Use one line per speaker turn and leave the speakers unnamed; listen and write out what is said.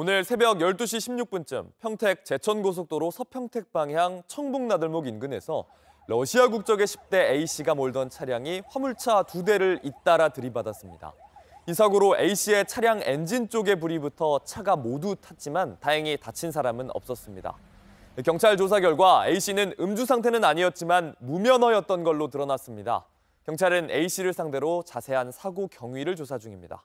오늘 새벽 12시 16분쯤 평택 제천고속도로 서평택 방향 청북나들목 인근에서 러시아 국적의 10대 A씨가 몰던 차량이 화물차 두 대를 잇따라 들이받았습니다. 이 사고로 A씨의 차량 엔진 쪽에 불이 붙어 차가 모두 탔지만 다행히 다친 사람은 없었습니다. 경찰 조사 결과 A씨는 음주 상태는 아니었지만 무면허였던 걸로 드러났습니다. 경찰은 A씨를 상대로 자세한 사고 경위를 조사 중입니다.